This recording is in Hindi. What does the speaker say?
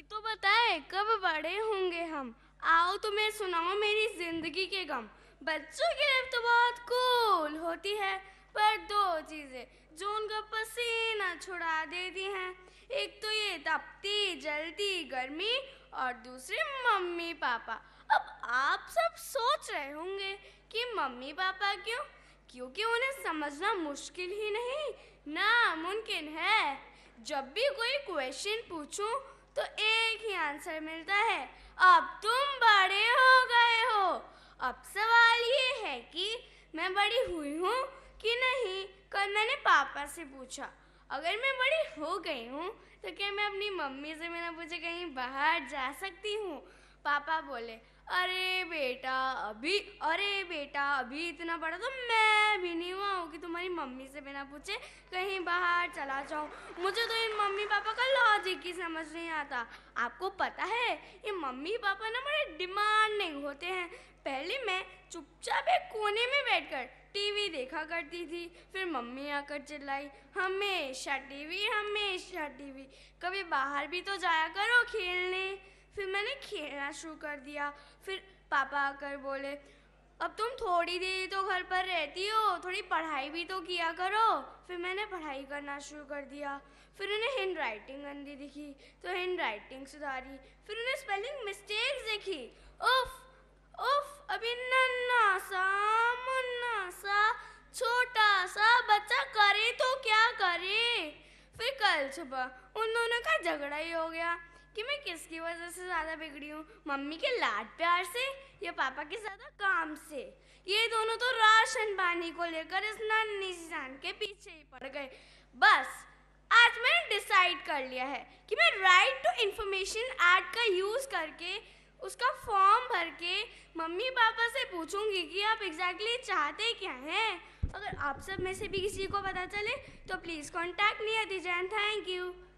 अभी तो बताए कब बड़े होंगे हम आओ तुम्हें तो सुनाओ मेरी जिंदगी के गम बच्चों की लाइफ तो बहुत कूल होती है पर दो चीजें जो उनका पसीना छुड़ा देती हैं एक तो ये तपती जलती गर्मी और दूसरी मम्मी पापा अब आप सब सोच रहे होंगे कि मम्मी पापा क्यों क्योंकि उन्हें समझना मुश्किल ही नहीं ना मुमकिन है जब भी कोई क्वेश्चन पूछूं तो एक ही आंसर मिलता है अब तुम बड़े हो गए हो अब सवाल ये है कि मैं बड़ी हुई हूँ कि नहीं कल मैंने पापा से पूछा अगर मैं बड़ी हो गई हूँ तो क्या मैं अपनी मम्मी से मैंने पूछे कहीं बाहर जा सकती हूँ पापा बोले अरे बेटा अभी अरे बेटा अभी इतना बड़ा तो मैं भी नहीं हुआ हूँ कि तुम्हारी मम्मी से बिना पूछे कहीं बाहर चला जाओ मुझे तो इन मम्मी पापा का लॉजिक ही समझ नहीं आता आपको पता है ये मम्मी पापा ना बड़े डिमांडिंग होते हैं पहले मैं चुपचाप एक कोने में बैठकर टीवी देखा करती थी फिर मम्मी आकर चिल्लाई हमेशा टीवी हमेशा टीवी कभी बाहर भी तो जाया करो खेलने फिर मैंने खेलना शुरू कर दिया फिर पापा आकर बोले अब तुम थोड़ी देर तो घर पर रहती हो थोड़ी पढ़ाई भी तो किया करो फिर मैंने पढ़ाई करना शुरू कर दिया फिर उन्हें हैंड राइटिंग गंदी दिखी तो हैंड राइटिंग सुधारी फिर उन्हें स्पेलिंग मिस्टेक्स दिखी उफ उफ अभी नन्ना सा मुन्ना सा छोटा सा बच्चा करे तो क्या करे फिर कल सुबह उन दोनों का झगड़ा ही हो गया कि मैं किसकी वजह से ज़्यादा बिगड़ी हूँ मम्मी के लाड प्यार से या पापा के ज़्यादा काम से ये दोनों तो राशन पानी को लेकर इस नन्नी सी जान के पीछे ही पड़ गए बस आज मैंने डिसाइड कर लिया है कि मैं राइट टू इंफॉर्मेशन एक्ट का यूज़ करके उसका फॉर्म भर के मम्मी पापा से पूछूंगी कि आप एग्जैक्टली exactly चाहते क्या हैं अगर आप सब में से भी किसी को पता चले तो प्लीज़ नहीं आती जैन थैंक यू